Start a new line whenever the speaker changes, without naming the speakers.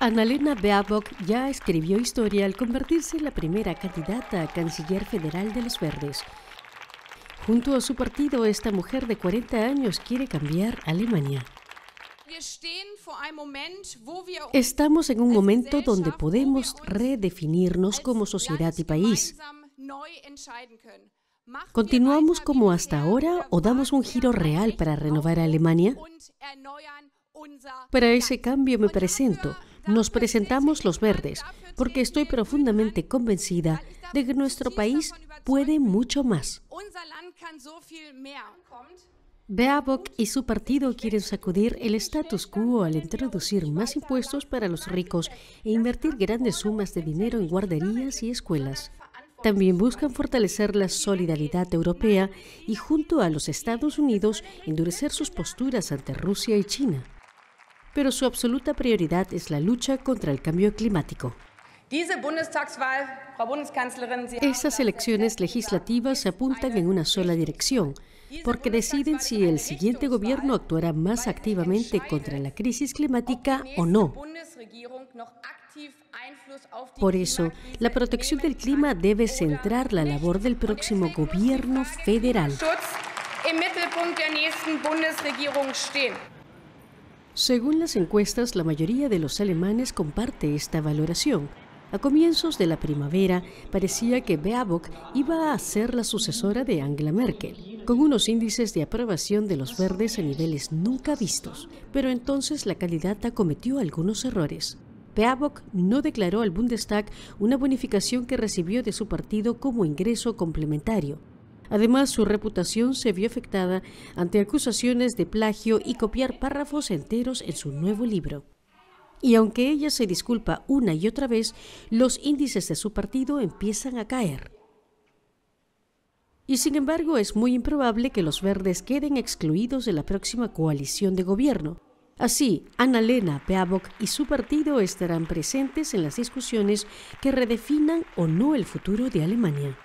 Annalena Baerbock ya escribió historia al convertirse en la primera candidata a canciller federal de los Verdes. Junto a su partido, esta mujer de 40 años quiere cambiar Alemania. Estamos en un momento donde podemos redefinirnos como sociedad y país. ¿Continuamos como hasta ahora o damos un giro real para renovar a Alemania? Para ese cambio me presento. Nos presentamos los verdes porque estoy profundamente convencida de que nuestro país puede mucho más. Beabok y su partido quieren sacudir el status quo al introducir más impuestos para los ricos e invertir grandes sumas de dinero en guarderías y escuelas. También buscan fortalecer la solidaridad europea y junto a los Estados Unidos endurecer sus posturas ante Rusia y China pero su absoluta prioridad es la lucha contra el cambio climático. Esas elecciones legislativas apuntan en una sola dirección, porque deciden si el siguiente gobierno actuará más activamente contra la crisis climática o no. Por eso, la protección del clima debe centrar la labor del próximo gobierno federal. Según las encuestas, la mayoría de los alemanes comparte esta valoración. A comienzos de la primavera parecía que Beabok iba a ser la sucesora de Angela Merkel, con unos índices de aprobación de los verdes a niveles nunca vistos, pero entonces la candidata cometió algunos errores. Baerbock no declaró al Bundestag una bonificación que recibió de su partido como ingreso complementario Además, su reputación se vio afectada ante acusaciones de plagio y copiar párrafos enteros en su nuevo libro. Y aunque ella se disculpa una y otra vez, los índices de su partido empiezan a caer. Y sin embargo, es muy improbable que los verdes queden excluidos de la próxima coalición de gobierno. Así, Ana Lena y su partido estarán presentes en las discusiones que redefinan o no el futuro de Alemania.